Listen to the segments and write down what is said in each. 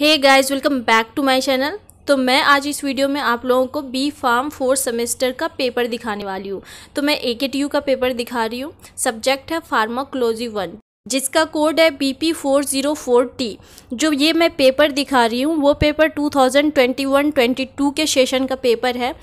Hey guys welcome back to my channel तो मैं आज इस वीडियो में आप लोगों को बी फार्म फोर्थ सेमेस्टर का पेपर दिखाने वाली हूँ तो मैं ए के टी यू का पेपर दिखा रही हूँ सब्जेक्ट है फार्माकोलॉजी वन जिसका कोड है B P four zero four T जो ये मैं पेपर दिखा रही हूँ वो paper two thousand twenty one twenty two के सेशन का पेपर है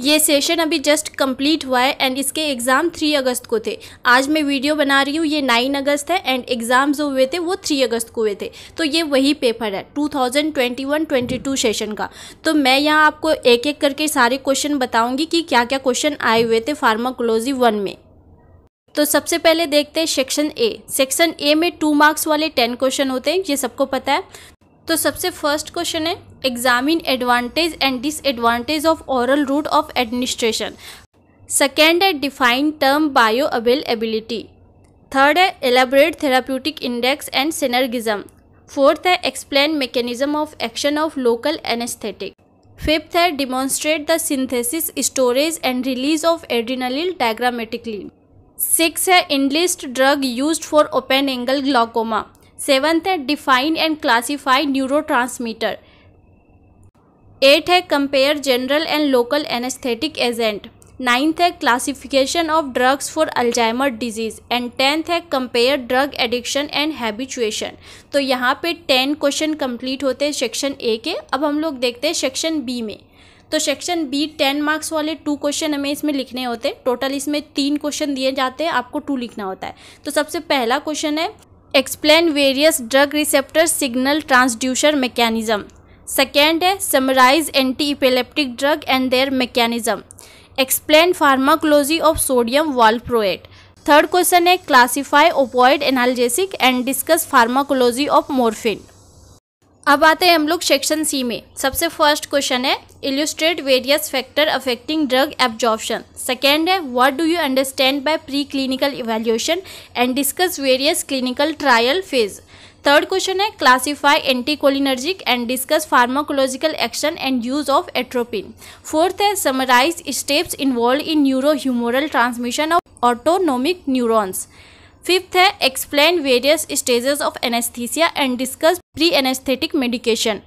ये सेशन अभी जस्ट कंप्लीट हुआ है एंड इसके एग्ज़ाम 3 अगस्त को थे आज मैं वीडियो बना रही हूँ ये 9 अगस्त है एंड एग्ज़ाम जो हुए थे वो 3 अगस्त को हुए थे तो ये वही पेपर है 2021-22 सेशन का तो मैं यहाँ आपको एक एक करके सारे क्वेश्चन बताऊँगी कि क्या क्या क्वेश्चन आए हुए थे फार्माकोलॉजी वन में तो सबसे पहले देखते हैं सेक्शन ए सेक्शन ए में टू मार्क्स वाले टेन क्वेश्चन होते हैं ये सबको पता है तो सबसे फर्स्ट क्वेश्चन है examine advantage and disadvantage of oral route of administration second है define term bioavailability third है elaborate therapeutic index and synergism fourth है explain mechanism of action of local anaesthetic fifth है demonstrate the synthesis storage and release of adrenaline diagrammatically six है enlist drug use for open angle glaucoma seventh है define and classify neurotransmitter eight है compare general and local anaesthetic agent ninth है classification of drugs for Alzheimer disease and tenth है compare drug addiction and habituation तो यहाँ पे ten question complete होते हैं section A के अब हम लोग देखते हैं सेक्शन बी में तो सेक्शन बी टेन मार्क्स वाले टू क्वेश्चन हमें इसमें लिखने होते हैं टोटल इसमें तीन क्वेश्चन दिए जाते हैं आपको टू लिखना होता है तो सबसे पहला क्वेश्चन है explain various drug receptor signal transducer mechanism. Second है summarize anti-epileptic drug and their mechanism. Explain pharmacology of sodium valproate. Third question है classify opioid analgesic and discuss pharmacology of morphine अब आते हैं हम लोग सेक्शन सी में सबसे first question है illustrate various factor affecting drug absorption second है what do you understand by preclinical evaluation and discuss various clinical trial phase third question है classify anticholinergic and discuss pharmacological action and use of atropine fourth है summarise steps involve in neuro transmission of autonomic neurons fifth है explain various stages of anaesthesia and discuss preanaesthetic medication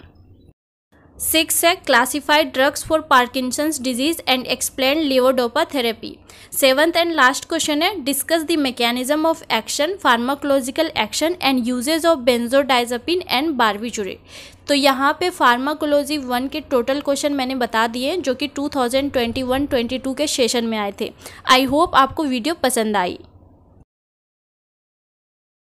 six है classified drugs for Parkinson's disease and explain levodopa therapy seventh and last question है discuss the mechanism of action pharmacological action and usages of benzodiazepine and barbiturate तो यहाँ पे pharmacology one के total question मैंने बता दिए जो कि 2021-22 के सेशन में आए थे आई होप आपको वीडियो पसंद आई